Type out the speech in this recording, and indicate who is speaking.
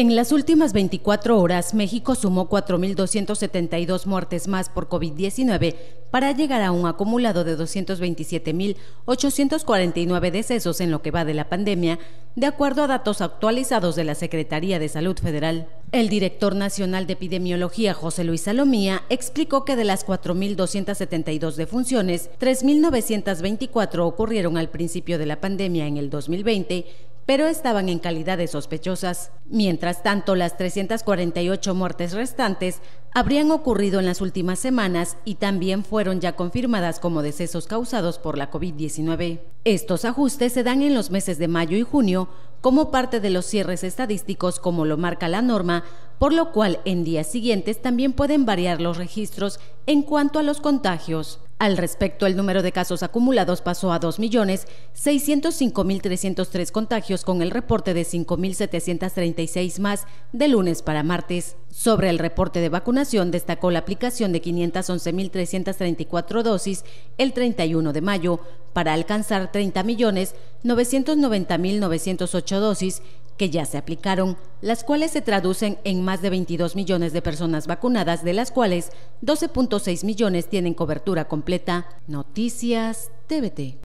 Speaker 1: En las últimas 24 horas, México sumó 4.272 muertes más por COVID-19 para llegar a un acumulado de 227.849 decesos en lo que va de la pandemia, de acuerdo a datos actualizados de la Secretaría de Salud Federal. El director nacional de epidemiología, José Luis Salomía, explicó que de las 4.272 defunciones, 3.924 ocurrieron al principio de la pandemia en el 2020 pero estaban en calidades sospechosas. Mientras tanto, las 348 muertes restantes habrían ocurrido en las últimas semanas y también fueron ya confirmadas como decesos causados por la COVID-19. Estos ajustes se dan en los meses de mayo y junio como parte de los cierres estadísticos como lo marca la norma, por lo cual en días siguientes también pueden variar los registros en cuanto a los contagios. Al respecto, el número de casos acumulados pasó a 2.605.303 contagios con el reporte de 5.736 más de lunes para martes. Sobre el reporte de vacunación destacó la aplicación de 511.334 dosis el 31 de mayo para alcanzar 30.990.908 dosis que ya se aplicaron, las cuales se traducen en más de 22 millones de personas vacunadas, de las cuales 12.6 millones tienen cobertura completa. Noticias TVT.